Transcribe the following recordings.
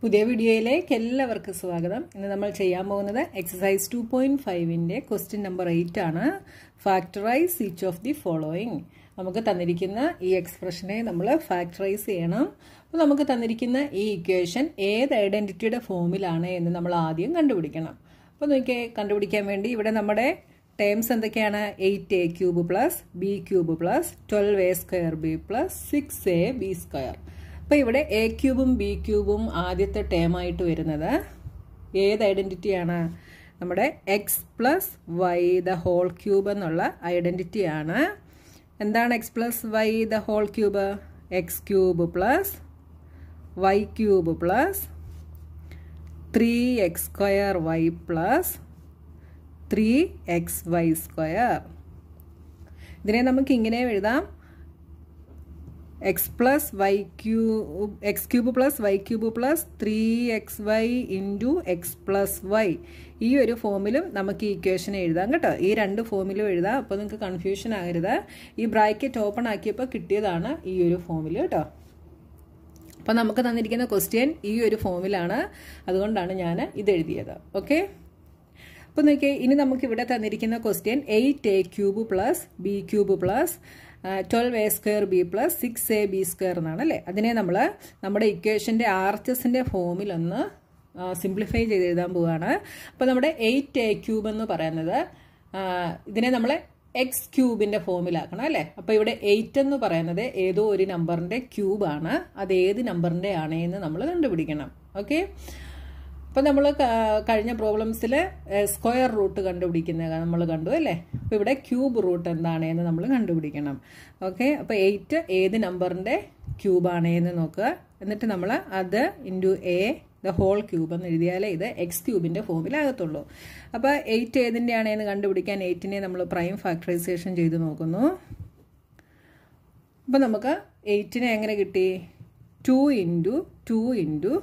പുതിയ വീഡിയോയിലേക്ക് എല്ലാവർക്കും സ്വാഗതം ഇന്ന് നമ്മൾ ചെയ്യാൻ പോകുന്നത് എക്സസൈസ് ടു പോയിന്റ് ഫൈവിന്റെ ക്വസ്റ്റ്യൻ നമ്പർ എയ്റ്റ് ആണ് factorise each of the following നമുക്ക് തന്നിരിക്കുന്ന ഈ എക്സ്പ്രഷനെ നമ്മൾ ഫാക്ടറൈസ് ചെയ്യണം അപ്പോൾ നമുക്ക് തന്നിരിക്കുന്ന ഈ ഇക്വേഷൻ ഏത് ഐഡന്റിറ്റിയുടെ ഫോമിലാണ് എന്ന് നമ്മൾ ആദ്യം കണ്ടുപിടിക്കണം അപ്പോൾ നോക്കിയാൽ കണ്ടുപിടിക്കാൻ വേണ്ടി ഇവിടെ നമ്മുടെ ടേംസ് എന്തൊക്കെയാണ് eight a cube plus b cube plus twelve a square b plus six a b square അപ്പം ഇവിടെ എ ക്യൂബും ബി ക്യൂബും ആദ്യത്തെ ടേമായിട്ട് വരുന്നത് ഏത് ഐഡൻറ്റിറ്റിയാണ് നമ്മുടെ x plus y the whole cube എന്നുള്ള ഐഡൻറ്റിറ്റിയാണ് എന്താണ് x plus y the whole cube x cube plus y cube plus three x square y plus three x y square ഇതിനെ നമുക്ക് ഇങ്ങനെ എഴുതാം x plus y cube x cube plus y cube plus three x y into x plus y ഈ ഒരു ഫോമിലും നമുക്ക് ഈ equation എഴുതാം കേട്ടോ ഈ രണ്ട് ഫോമിലും എഴുതാം അപ്പോൾ നിങ്ങൾക്ക് കൺഫ്യൂഷൻ ആകരുത് ഈ ബ്രാക്കറ്റ് ഓപ്പൺ ആക്കിയപ്പോൾ കിട്ടിയതാണ് ഈ ഒരു ഫോമിൽ കേട്ടോ അപ്പോൾ നമുക്ക് തന്നിരിക്കുന്ന ക്വസ്റ്റ്യൻ ഈ ഒരു ഫോമിലാണ് അതുകൊണ്ടാണ് ഞാൻ ഇത് എഴുതിയത് ഓക്കെ അപ്പോൾ നോക്കിയാൽ ഇനി നമുക്ക് ഇവിടെ തന്നിരിക്കുന്ന question eight a cube plus b cube plus twelve a square b plus six a b square എന്നാണ് അല്ലേ അതിനെ നമ്മൾ നമ്മുടെ ഇക്വേഷൻ്റെ ആർച്ചസിൻ്റെ എച്ച് ഫോമിലൊന്ന് സിംപ്ലിഫൈ ചെയ്ത് എഴുതാൻ പോവുകയാണ് അപ്പോൾ നമ്മുടെ എയ്റ്റ് എ ക്യൂബ് എന്ന് പറയുന്നത് ഇതിനെ നമ്മൾ എക്സ് ക്യൂബിൻ്റെ ഫോമിലാക്കണം അല്ലേ അപ്പോൾ ഇവിടെ എയ്റ്റ് എന്ന് പറയുന്നത് ഏതോ ഒരു നമ്പറിൻ്റെ ക്യൂബാണ് അത് ഏത് നമ്പറിൻ്റെ ആണെന്ന് നമ്മൾ കണ്ടുപിടിക്കണം ഓക്കെ അപ്പോൾ നമ്മൾ കഴിഞ്ഞ പ്രോബ്ലംസിൽ സ്ക്വയർ റൂട്ട് കണ്ടുപിടിക്കുന്ന നമ്മൾ കണ്ടു അല്ലേ അപ്പോൾ ഇവിടെ ക്യൂബ് റൂട്ട് എന്താണ് എന്ന് നമ്മൾ കണ്ടുപിടിക്കണം ഓക്കെ അപ്പോൾ എയ്റ്റ് ഏത് നമ്പറിൻ്റെ ക്യൂബാണ് എന്ന് നോക്കുക എന്നിട്ട് നമ്മൾ അത് into a the whole cube എന്ന് എഴുതിയാലേ ഇത് എക്സ് ക്യൂബിൻ്റെ ഫോമിലാകത്തുള്ളൂ അപ്പോൾ എയ്റ്റ് ഏതിൻ്റെയാണ് എന്ന് കണ്ടുപിടിക്കാൻ എയ്റ്റിനെ നമ്മൾ പ്രൈം ഫാക്ടറൈസേഷൻ ചെയ്ത് നോക്കുന്നു അപ്പോൾ നമുക്ക് എയ്റ്റിനെ എങ്ങനെ കിട്ടി two into two into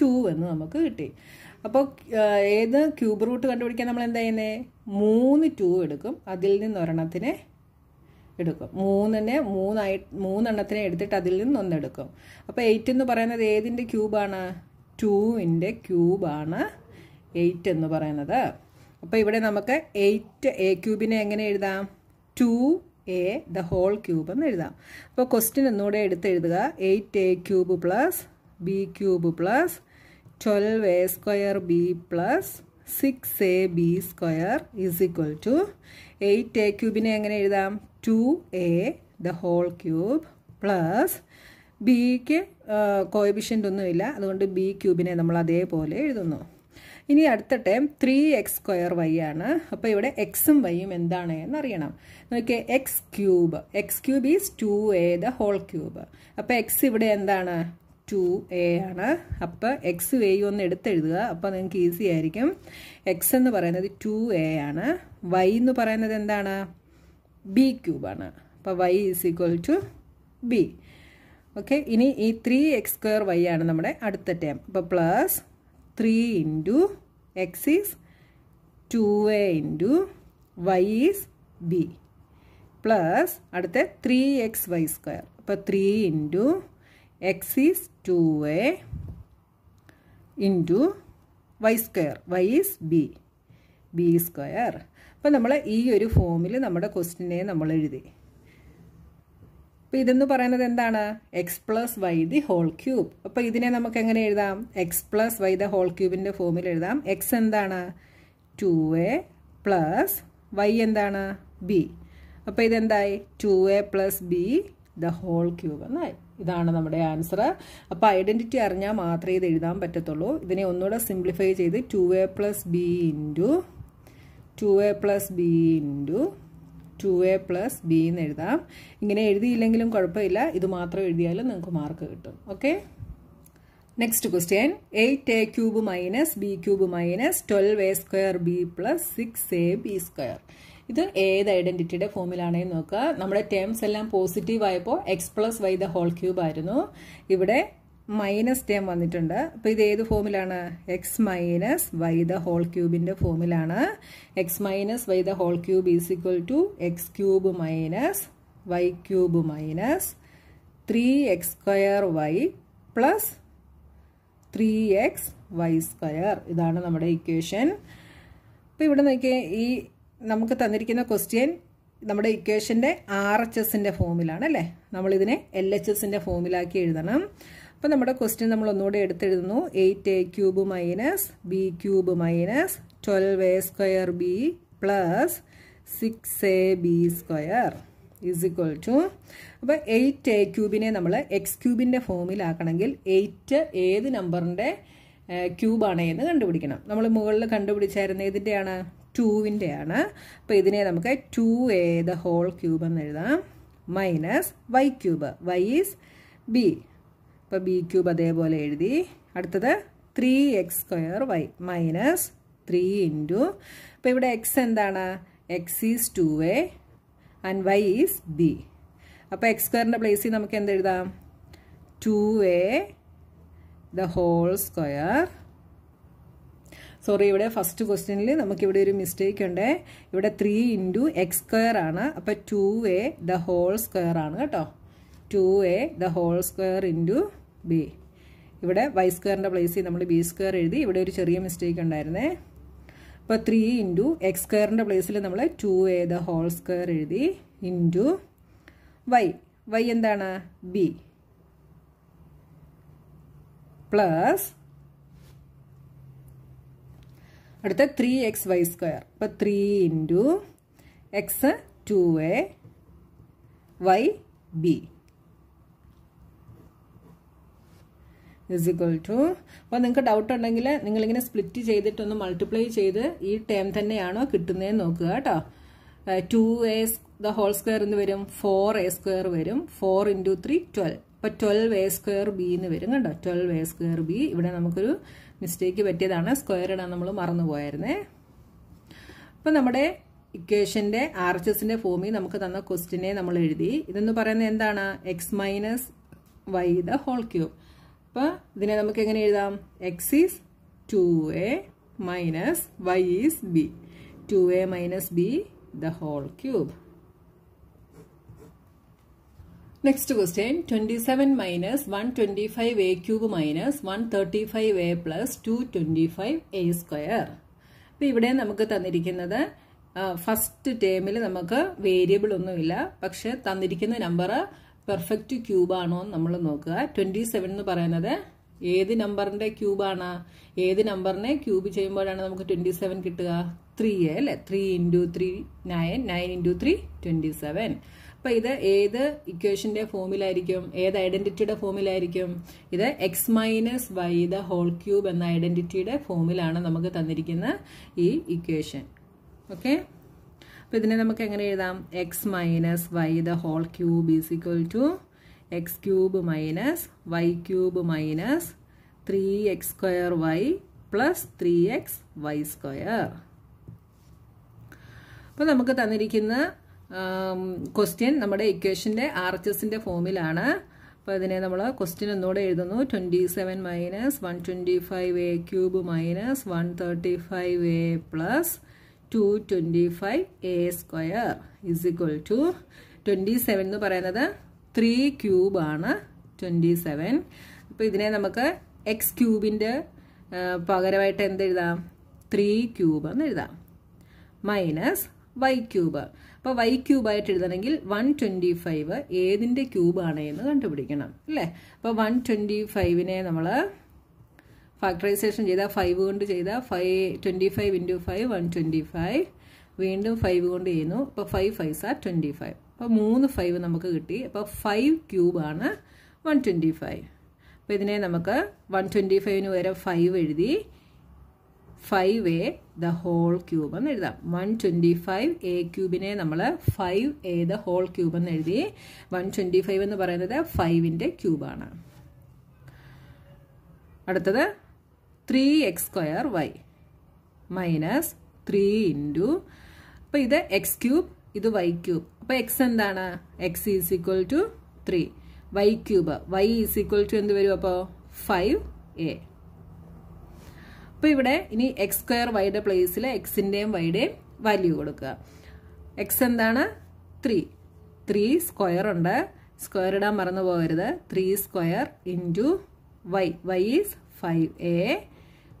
two എന്ന് നമുക്ക് കിട്ടി അപ്പോൾ ഏത് ക്യൂബ് റൂട്ട് കണ്ടുപിടിക്കാൻ നമ്മൾ എന്താ ചെയ്യുന്നത് മൂന്ന് ടു എടുക്കും അതിൽ നിന്ന് ഒരെണ്ണത്തിനെ എടുക്കും മൂന്നിനെ മൂന്നായി മൂന്നെണ്ണത്തിനെ എടുത്തിട്ട് അതിൽ നിന്ന് ഒന്നെടുക്കും അപ്പോൾ എയ്റ്റ് എന്ന് പറയുന്നത് ഏതിൻ്റെ ക്യൂബാണ് ടുവിൻ്റെ ക്യൂബാണ് എയ്റ്റ് എന്ന് പറയുന്നത് അപ്പോൾ ഇവിടെ നമുക്ക് എയ്റ്റ് എ ക്യൂബിനെ എങ്ങനെ എഴുതാം two a the whole cube എന്ന് എഴുതാം അപ്പോൾ ക്വസ്റ്റിൻ ഒന്നുകൂടെ എടുത്ത് എഴുതുക eight a cube plus b cube plus twelve a square b plus six a b square is equal to eight a ക്യൂബിനെ എങ്ങനെ എഴുതാം two a the whole cube plus ബിക്ക് കോയബിഷ്യൻ്റ് ഒന്നുമില്ല അതുകൊണ്ട് ബി ക്യൂബിനെ നമ്മൾ അതേപോലെ എഴുതുന്നു ഇനി അടുത്ത time three x square y ആണ് അപ്പോൾ ഇവിടെ എക്സും വൈയും എന്താണ് എന്നറിയണം നോക്കിയാൽ x cube x cube is two a the whole cube അപ്പോൾ എക്സ് ഇവിടെ എന്താണ് ടു എ ആണ് അപ്പോൾ എക്സ് വേയ് ഒന്ന് എടുത്തെഴുതുക അപ്പോൾ നിങ്ങൾക്ക് ഈസി ആയിരിക്കും എക്സ് എന്ന് പറയുന്നത് ടു എ ആണ് വൈ എന്ന് പറയുന്നത് എന്താണ് ബി ക്യൂബാണ് അപ്പോൾ y is equal to b okay ഇനി ഈ ത്രീ എക്സ് സ്ക്വയർ വൈ ആണ് നമ്മുടെ അടുത്ത ടേം അപ്പോൾ plus three into x is two a into y is b plus അടുത്ത ത്രീ എക്സ് വൈ സ്ക്വയർ അപ്പോൾ three into x is two a into y square y is b b square അപ്പോൾ നമ്മൾ ഈ ഒരു ഫോമിൽ നമ്മുടെ ക്വസ്റ്റിനെ നമ്മൾ എഴുതി അപ്പം ഇതെന്ന് പറയുന്നത് എന്താണ് x plus y the whole cube അപ്പം ഇതിനെ നമുക്ക് എങ്ങനെ എഴുതാം x plus y the whole ക്യൂബിൻ്റെ ഫോമിൽ എഴുതാം എക്സ് എന്താണ് ടു എ പ്ലസ് വൈ എന്താണ് ബി അപ്പം ഇതെന്തായി two a plus b the whole cube എന്നായി ഇതാണ് നമ്മുടെ ആൻസർ അപ്പോൾ ഐഡൻറ്റിറ്റി അറിഞ്ഞാൽ മാത്രമേ ഇത് എഴുതാൻ പറ്റത്തുള്ളൂ ഇതിനെ ഒന്നുകൂടെ സിംപ്ലിഫൈ ചെയ്ത് two a plus b into two a plus b into two a plus b എന്ന് എഴുതാം ഇങ്ങനെ എഴുതിയില്ലെങ്കിലും കുഴപ്പമില്ല ഇത് മാത്രം എഴുതിയാലും നിങ്ങൾക്ക് മാർക്ക് കിട്ടും okay next question eight a cube minus b cube minus twelve a square b plus six a b square ഇത് ഏത് ഐഡന്റിറ്റിയുടെ ഫോമിലാണെന്ന് നോക്കുക നമ്മുടെ ടേംസ് എല്ലാം പോസിറ്റീവ് ആയപ്പോൾ x plus y the whole cube ആയിരുന്നു ഇവിടെ മൈനസ് ടേം വന്നിട്ടുണ്ട് അപ്പോൾ ഇത് ഏത് ഫോമിലാണ് x minus y the whole ക്യൂബിൻ്റെ ഫോമിലാണ് x minus y the whole cube is equal to x cube minus y cube minus three x square y plus three x y square ഇതാണ് നമ്മുടെ equation അപ്പോൾ ഇവിടെ നോക്കിയാൽ ഈ നമുക്ക് തന്നിരിക്കുന്ന ക്വസ്റ്റ്യൻ നമ്മുടെ ഇക്വേഷന്റെ ആർ എച്ച് എസിന്റെ ഫോമിലാണ് അല്ലേ നമ്മളിതിനെ എൽ എച്ച് എസിന്റെ ഫോമിലാക്കി എഴുതണം അപ്പോൾ നമ്മുടെ ക്വസ്റ്റ്യൻ നമ്മൾ ഒന്നുകൂടെ എടുത്തെഴുതുന്നു eight a cube minus b cube minus twelve a square b plus six a b square is equal to അപ്പോൾ എയ്റ്റ് എ ക്യൂബിനെ നമ്മൾ എക്സ് ക്യൂബിന്റെ ഫോമിലാക്കണമെങ്കിൽ എയ്റ്റ് ഏത് നമ്പറിന്റെ ക്യൂബാണ് എന്ന് കണ്ടുപിടിക്കണം നമ്മൾ മുകളിൽ കണ്ടുപിടിച്ചായിരുന്നു ഏതിൻ്റെയാണ് ടൂവിൻ്റെ ആണ് അപ്പോൾ ഇതിനെ നമുക്ക് two a the whole cube എന്ന് എഴുതാം minus y cube y is b ഇപ്പോൾ ബി ക്യൂബ് അതേപോലെ എഴുതി അടുത്തത് three x square y minus three into അപ്പോൾ ഇവിടെ എക്സ് എന്താണ് x is two a and y is b അപ്പോൾ എക്സ് സ്ക്വയറിൻ്റെ പ്ലേസിൽ നമുക്ക് എന്തെഴുതാം two a the whole square sorry ഇവിടെ ഫസ്റ്റ് ക്വസ്റ്റ്യനിൽ നമുക്കിവിടെ ഒരു മിസ്റ്റേക്ക് ഉണ്ട് ഇവിടെ ത്രീ ഇൻറ്റു എക്സ് സ്ക്വയർ ആണ് അപ്പോൾ two a the whole square ആണ് കേട്ടോ two a the whole square into b ഇവിടെ വൈ സ്ക്വയറിൻ്റെ പ്ലേസിൽ നമ്മൾ ബി സ്ക്വയർ എഴുതി ഇവിടെ ഒരു ചെറിയ മിസ്റ്റേക്ക് ഉണ്ടായിരുന്നേ അപ്പോൾ ത്രീ ഇൻറ്റു എക്സ് സ്ക്വയറിൻ്റെ പ്ലേസിൽ നമ്മൾ two a the whole square എഴുതി ഇൻറ്റു വൈ വൈ എന്താണ് ബി പ്ലസ് അടുത്ത ത്രീ എക്സ് വൈ സ്ക്വയർ അപ്പോൾ three into x two a y b is two അപ്പോൾ നിങ്ങൾക്ക് ഡൗട്ട് ഉണ്ടെങ്കിൽ നിങ്ങളിങ്ങനെ സ്പ്ലിറ്റ് ചെയ്തിട്ടൊന്ന് മൾട്ടിപ്ലൈ ചെയ്ത് ഈ ടേം തന്നെയാണോ കിട്ടുന്നതെന്ന് നോക്കുക കേട്ടോ two a the whole square എന്ന് വരും ഫോർ എ സ്ക്വയർ വരും ഫോർ ഇൻറ്റു ത്രീ ട്വൽവ് അപ്പോൾ ട്വൽവ് എ സ്ക്വയർ ബി എന്ന് വരും കേട്ടോ ട്വൽവ് എ സ്ക്വയർ ബി ഇവിടെ നമുക്കൊരു മിസ്റ്റേക്ക് പറ്റിയതാണ് സ്ക്വയർ ഇടാൻ നമ്മൾ മറന്നുപോയായിരുന്നേ അപ്പം നമ്മുടെ ഇക്വേഷൻ്റെ ആർ എച്ച് എസിൻ്റെ ഫോമിൽ നമുക്ക് തന്ന ക്വസ്റ്റിനെ നമ്മൾ എഴുതി ഇതെന്ന് പറയുന്നത് എന്താണ് x minus y the whole cube അപ്പോൾ ഇതിനെ നമുക്ക് എങ്ങനെ എഴുതാം x is two a minus y is b two a minus b the whole cube next question twenty seven minus one twenty five a cube minus one thirty five a plus two twenty five a square അപ്പോൾ ഇവിടെ നമുക്ക് തന്നിരിക്കുന്നത് first ടേമിൽ നമുക്ക് variable ഒന്നുമില്ല പക്ഷെ തന്നിരിക്കുന്ന number perfect ക്യൂബാണോ എന്ന് നമ്മൾ നോക്കുക ട്വൻറ്റി സെവൻ എന്ന് പറയുന്നത് ഏത് നമ്പറിൻ്റെ ക്യൂബാണ് ഏത് നമ്പറിനെ ക്യൂബ് ചെയ്യുമ്പോഴാണ് നമുക്ക് ട്വൻറ്റി സെവൻ കിട്ടുക ത്രീ അല്ലേ three into three nine nine into three twenty seven അപ്പം ഇത് ഏത് ഇക്വേഷൻ്റെ ഫോമിലായിരിക്കും ഏത് ഐഡൻറ്റിറ്റിയുടെ ഫോമിലായിരിക്കും ഇത് x minus y the whole cube എന്ന ഐഡൻറ്റിറ്റിയുടെ ഫോമിലാണ് നമുക്ക് തന്നിരിക്കുന്ന ഈ ഇക്വേഷൻ ഓക്കെ അപ്പം ഇതിനെ നമുക്ക് എങ്ങനെ എഴുതാം x minus y the whole cube is equal to x cube minus y cube minus three x square y plus three x y square അപ്പോൾ നമുക്ക് തന്നിരിക്കുന്ന ക്വസ്റ്റ്യൻ നമ്മുടെ ഇക്വേഷൻ്റെ ആർ എച്ച് എസിൻ്റെ ഫോമിലാണ് അപ്പോൾ അതിനെ നമ്മൾ ക്വസ്റ്റ്യൻ ഒന്നുകൂടെ എഴുതുന്നു twenty seven minus one twenty five a cube minus one thirty five a plus two twenty five a square is equal to twenty seven എന്ന് പറയുന്നത് ത്രീ ക്യൂബാണ് ട്വൻറ്റി സെവൻ അപ്പോൾ ഇതിനെ നമുക്ക് എക്സ് ക്യൂബിൻ്റെ പകരമായിട്ട് എന്ത് എഴുതാം ത്രീ ക്യൂബ് എന്ന് എഴുതാം മൈനസ് വൈ ക്യൂബ് അപ്പൊ വൈ ക്യൂബായിട്ട് എഴുതണമെങ്കിൽ വൺ ട്വന്റി ഫൈവ് ഏതിന്റെ ക്യൂബ് ആണ് എന്ന് കണ്ടുപിടിക്കണം അല്ലെ അപ്പൊ വൺ ട്വന്റി ഫൈവിനെ നമ്മൾ ഫാക്ടറൈസേഷൻ ചെയ്ത ഫൈവ് കൊണ്ട് ചെയ്ത five twenty five into five one twenty five വീണ്ടും ഫൈവ് കൊണ്ട് ചെയ്യുന്നു അപ്പൊ five five sir twenty five അപ്പൊ മൂന്ന് ഫൈവ് നമുക്ക് കിട്ടി അപ്പൊ ഫൈവ് ക്യൂബ് ആണ് വൺ ട്വന്റി ഫൈവ് അപ്പൊ ഇതിനെ നമുക്ക് വൺ ട്വന്റി ഫൈവിന് പകരം ഫൈവ് എഴുതി five a the whole cube എന്ന് എഴുതാം വൺ ട്വൻറ്റി ഫൈവ് എ ക്യൂബിനെ നമ്മൾ five a the whole cube എന്ന് എഴുതി വൺ ട്വൻറ്റി ഫൈവ് എന്ന് പറയുന്നത് ഫൈവിൻ്റെ ക്യൂബാണ് അടുത്തത് three x square y minus three into അപ്പം ഇത് എക്സ് ക്യൂബ് ഇത് വൈ ക്യൂബ് അപ്പം എക്സ് എന്താണ് x is equal to three y cube y is equal to എന്ത് വരും അപ്പോൾ ഫൈവ് എ അപ്പോൾ ഇവിടെ ഇനി എക്സ് സ്ക്വയർ വൈയുടെ പ്ലേസിൽ എക്സിൻ്റെയും വൈയുടെയും വാല്യൂ കൊടുക്കുക എക്സ് എന്താണ് ത്രീ ത്രീ സ്ക്വയർ ഉണ്ട് സ്ക്വയർ ഇടാൻ മറന്നു പോകരുത് three square into y y is five a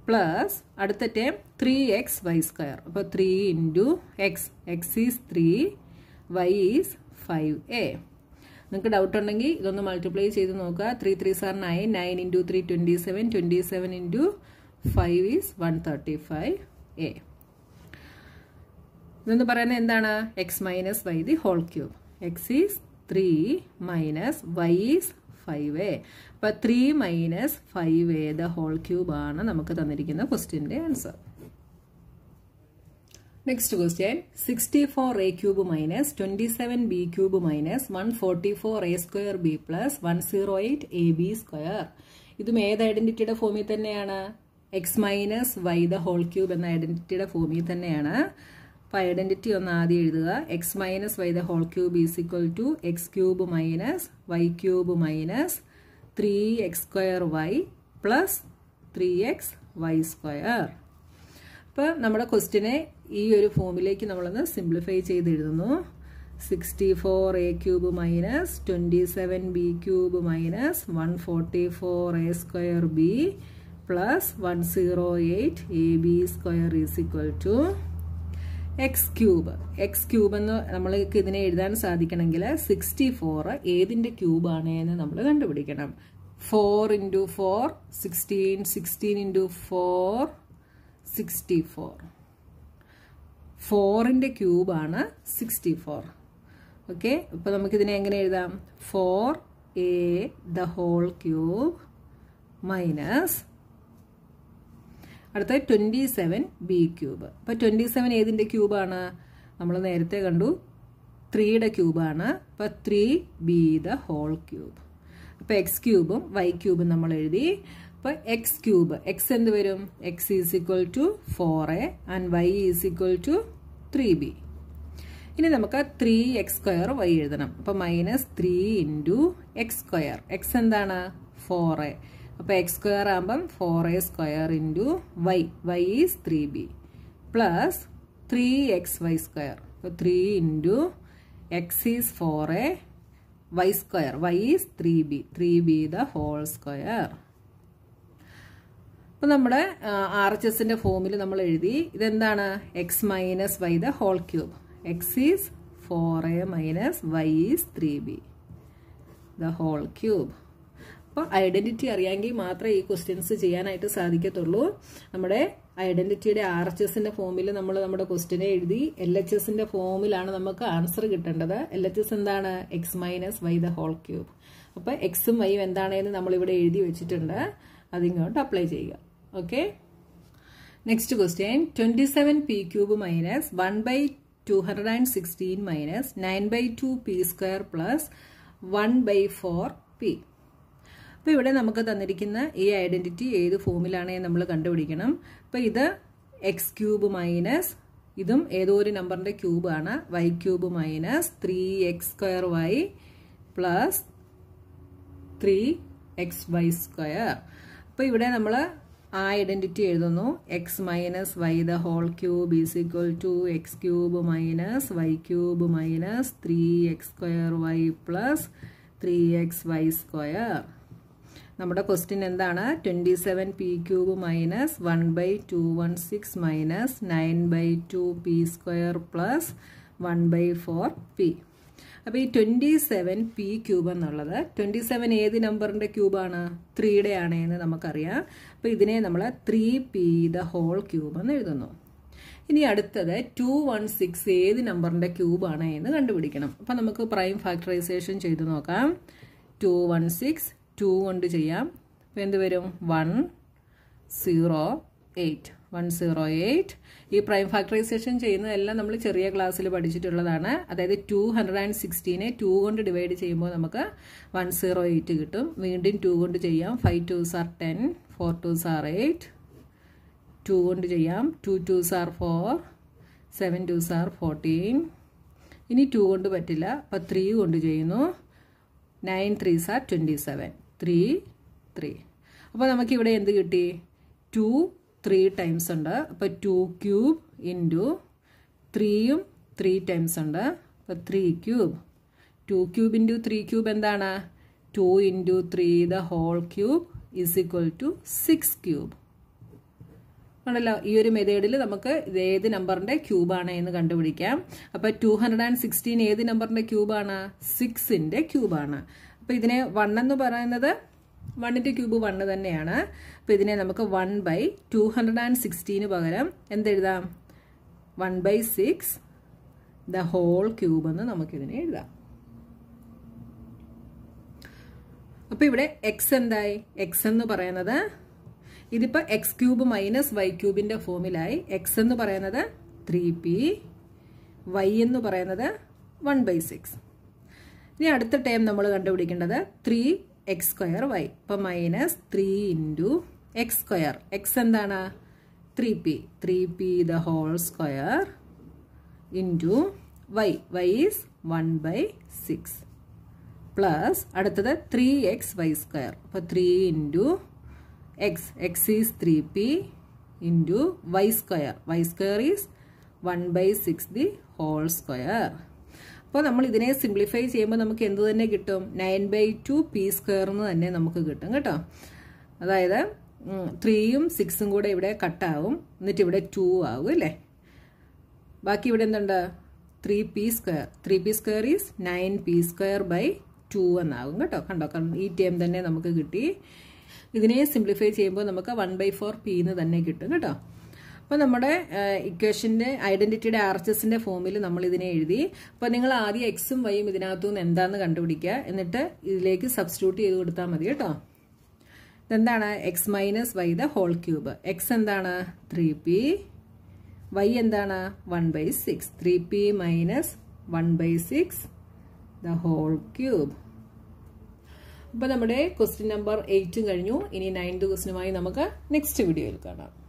plus അടുത്ത time three x y square അപ്പോൾ three into x x is three y is five a നിങ്ങൾക്ക് ഡൗട്ട് ഉണ്ടെങ്കിൽ ഇതൊന്ന് മൾട്ടിപ്ലൈ ചെയ്ത് നോക്കുക three three sir nine nine into three twenty seven twenty seven into five is one thirty five a ഇതെന്ന് പറയുന്നത് എന്താണ് x minus y the whole cube x is three minus y is five a അപ്പം three minus five a the whole cube ആണ് നമുക്ക് തന്നിരിക്കുന്ന ക്വസ്റ്റ്യൻ്റെ answer next question sixty four a cube minus twenty seven b cube minus one forty four a square b plus one zero eight a b square ഇതും ഏത് ഐഡന്റിറ്റിയുടെ ഫോമിൽ തന്നെയാണ് x minus y the whole cube എന്ന ഐഡൻറ്റിറ്റിയുടെ ഫോമിൽ തന്നെയാണ് അപ്പോൾ ഐഡൻറ്റിറ്റി ഒന്ന് ആദ്യം എഴുതുക x minus y the whole cube is equal to x cube minus y cube minus three x square y plus three x y square അപ്പോൾ നമ്മുടെ ക്വസ്റ്റിനെ ഈ ഒരു ഫോമിലേക്ക് നമ്മളൊന്ന് സിംപ്ലിഫൈ ചെയ്ത് എഴുതുന്നു sixty four a cube minus twenty seven b cube minus one forty four a square b plus one zero eight a b square is equal to x cube x cube എന്ന് നമ്മൾക്ക് ഇതിനെ എഴുതാൻ സാധിക്കണമെങ്കിൽ sixty four ഏതിൻ്റെ ക്യൂബാണ് എന്ന് നമ്മൾ കണ്ടുപിടിക്കണം four into four sixteen sixteen into four sixty four ഫോറിൻ്റെ ക്യൂബാണ് സിക്സ്റ്റി ഫോർ ഓക്കെ അപ്പോൾ നമുക്കിതിനെ എങ്ങനെ എഴുതാം four a the whole cube minus അടുത്ത ട്വൻറ്റി സെവൻ ബി ക്യൂബ് അപ്പോൾ ട്വൻറ്റി സെവൻ ഏതിൻ്റെ ക്യൂബാണ് നമ്മൾ നേരത്തെ കണ്ടു ത്രീയുടെ ക്യൂബാണ് അപ്പോൾ three b the whole cube അപ്പോൾ എക്സ് ക്യൂബും വൈ ക്യൂബും നമ്മൾ എഴുതി അപ്പോൾ എക്സ് ക്യൂബ് എക്സ് എന്ത് വരും x is equal to four a and y is equal to three b ഇനി നമുക്ക് ത്രീ എക്സ് സ്ക്വയർ വൈ എഴുതണം അപ്പോൾ minus three into x square x എന്താണ് ഫോർ എ അപ്പോൾ എക്സ് സ്ക്വയർ ആകുമ്പം four a square into y y is three b plus three x y square അപ്പോൾ three into x is four a y square y is three b three b the whole square അപ്പോൾ നമ്മുടെ R H എസിൻ്റെ ഫോമിൽ നമ്മൾ എഴുതി ഇതെന്താണ് x minus y the whole cube x is four a minus y is three b the whole cube അപ്പം identity അറിയാമെങ്കിൽ മാത്രമേ ഈ ക്വസ്റ്റ്യൻസ് ചെയ്യാനായിട്ട് സാധിക്കത്തുള്ളൂ നമ്മുടെ ഐഡൻറ്റിറ്റിയുടെ ആർ എച്ച് എസിന്റെ ഫോമിൽ നമ്മൾ നമ്മുടെ ക്വസ്റ്റ്യനെ എഴുതി എൽ എച്ച് എസിന്റെ ഫോമിലാണ് നമുക്ക് ആൻസർ കിട്ടേണ്ടത് എൽ എച്ച് എസ് എന്താണ് x minus y the whole cube അപ്പൊ എക്സും വൈയും എന്താണെന്ന് നമ്മളിവിടെ എഴുതി വെച്ചിട്ടുണ്ട് അതിങ്ങോട്ട് അപ്ലൈ ചെയ്യുക okay next question twenty seven p cube minus one by two hundred and sixteen minus nine by two p square plus one by four p അപ്പോൾ ഇവിടെ നമുക്ക് തന്നിരിക്കുന്ന ഈ ഐഡൻറ്റിറ്റി ഏത് ഫോമിലാണ് നമ്മൾ കണ്ടുപിടിക്കണം അപ്പോൾ ഇത് എക്സ് ക്യൂബ് മൈനസ് ഇതും ഏതോ ഒരു നമ്പറിൻ്റെ ക്യൂബാണ് y cube minus three x square y plus three x y square അപ്പോൾ ഇവിടെ നമ്മൾ ആ ഐഡൻറ്റിറ്റി എഴുതുന്നു x minus y the whole cube is equal to x cube minus y cube minus three x square y plus three x y square നമ്മുടെ question എന്താണ് twenty seven p cube minus one by two one six minus nine by two p square plus one by four p അപ്പോൾ ഈ twenty seven p cube എന്നുള്ളത് twenty seven ഏത് നമ്പറിൻ്റെ ക്യൂബാണ് ത്രീയുടെ ആണ് എന്ന് നമുക്കറിയാം അപ്പോൾ ഇതിനെ നമ്മൾ three p the whole cube എന്ന് എഴുതുന്നു ഇനി അടുത്തത് ടു വൺ സിക്സ് ഏത് നമ്പറിൻ്റെ ക്യൂബാണ് എന്ന് കണ്ടുപിടിക്കണം അപ്പം നമുക്ക് പ്രൈം ഫാക്ടറൈസേഷൻ ചെയ്ത് നോക്കാം ടു വൺ സിക്സ് ടു കൊണ്ട് ചെയ്യാം അപ്പം എന്ത് വരും one zero eight one zero eight ഈ പ്രൈം ഫാക്ടറൈസേഷൻ ചെയ്യുന്നതെല്ലാം നമ്മൾ ചെറിയ ക്ലാസ്സിൽ പഠിച്ചിട്ടുള്ളതാണ് അതായത് ടു ഹൺഡ്രഡ് ആൻഡ് സിക്സ്റ്റീനെ ടു കൊണ്ട് ഡിവൈഡ് ചെയ്യുമ്പോൾ നമുക്ക് വൺ സീറോ എയ്റ്റ് കിട്ടും വീണ്ടും ടു കൊണ്ട് ചെയ്യാം five twos are ten four twos are eight two കൊണ്ട് ചെയ്യാം two twos are four seven twos are fourteen ഇനി ടു കൊണ്ട് പറ്റില്ല അപ്പം ത്രീ കൊണ്ട് ചെയ്യുന്നു nine threes are twenty seven three three അപ്പോൾ നമുക്കിവിടെ എന്ത് കിട്ടി ടു ത്രീ ടൈംസ് ഉണ്ട് അപ്പോൾ ടു ക്യൂബ് ഇൻറ്റു ത്രീയും ത്രീ ടൈംസ് ഉണ്ട് അപ്പോൾ three cube two cube into three cube എന്താണ് two into three the whole cube is equal to six cube ആണല്ലോ ഈ ഒരു മെതേഡിൽ നമുക്ക് ഇത് ഏത് നമ്പറിൻ്റെ ക്യൂബാണ് എന്ന് കണ്ടുപിടിക്കാം അപ്പോൾ ടു ഹൺഡ്രഡ് ആൻഡ് സിക്സ്റ്റീൻ ഏത് നമ്പറിൻ്റെ ക്യൂബാണ് സിക്സിൻ്റെ ക്യൂബാണ് അപ്പോൾ ഇതിനെ വൺ എന്ന് പറയുന്നത് വണ്ണിൻ്റെ ക്യൂബ് വണ്ണ് തന്നെയാണ് അപ്പോൾ ഇതിനെ നമുക്ക് one by two hundred and സിക്സ്റ്റീന് പകരം എന്തെഴുതാം one by six the whole cube എന്ന് നമുക്കിതിനെ എഴുതാം അപ്പോൾ ഇവിടെ എക്സ് എന്തായി എക്സ് എന്ന് പറയുന്നത് ഇതിപ്പോൾ എക്സ് ക്യൂബ് മൈനസ് വൈ ക്യൂബിൻ്റെ ഫോമിലായി എക്സ് എന്ന് പറയുന്നത് ത്രീ പി വൈ എന്ന് പറയുന്നത് വൺ ബൈ സിക്സ് ഇനി അടുത്ത ടേം നമ്മൾ കണ്ടുപിടിക്കേണ്ടത് ത്രീ എക്സ് സ്ക്വയർ വൈ ഇപ്പം minus three into x square x എന്താണ് three p three p the whole square into y y is one by six plus അടുത്തത് three x y square അപ്പോൾ three into x x is three p into y square y square is one by six the whole square അപ്പോൾ നമ്മൾ ഇതിനെ simplify ചെയ്യുമ്പോൾ നമുക്ക് എന്ത് തന്നെ കിട്ടും നയൻ ബൈ ടു പി സ്ക്വയർന്ന് തന്നെ നമുക്ക് കിട്ടും കേട്ടോ അതായത് ത്രീയും സിക്സും കൂടെ ഇവിടെ കട്ടാവും എന്നിട്ട് ഇവിടെ ടു ആവും അല്ലേ ബാക്കി ഇവിടെ എന്തുണ്ട് three p square three p square is nine p square by two എന്നാകും കേട്ടോ കണ്ടോ കാരണം ഈ ടേം തന്നെ നമുക്ക് കിട്ടി ഇതിനെ സിംപ്ലിഫൈ ചെയ്യുമ്പോൾ നമുക്ക് വൺ ബൈ ഫോർ പി എന്ന് തന്നെ കിട്ടും കേട്ടോ അപ്പോൾ നമ്മുടെ ഇക്വേഷൻ്റെ ഐഡൻറ്റിറ്റിയുടെ ആർ എസിൻ്റെ ഫോമിൽ നമ്മൾ ഇതിനെ എഴുതി അപ്പോൾ നിങ്ങൾ ആദ്യം എക്സും വൈയും ഇതിനകത്തു നിന്ന് എന്താണെന്ന് കണ്ടുപിടിക്കുക എന്നിട്ട് ഇതിലേക്ക് സബ്സ്റ്റിറ്റ്യൂട്ട് ചെയ്ത് കൊടുത്താൽ മതി കേട്ടോ ഇതെന്താണ് x minus y the whole cube x എന്താണ് ത്രീ പി വൈ എന്താണ് one by six three p minus one by six the whole cube അപ്പോൾ നമ്മുടെ ക്വസ്റ്റ്യൻ നമ്പർ എയ്റ്റും കഴിഞ്ഞു ഇനി നയൻത് ക്വസ്റ്റ്യനുമായി നമുക്ക് നെക്സ്റ്റ് വീഡിയോയിൽ കാണാം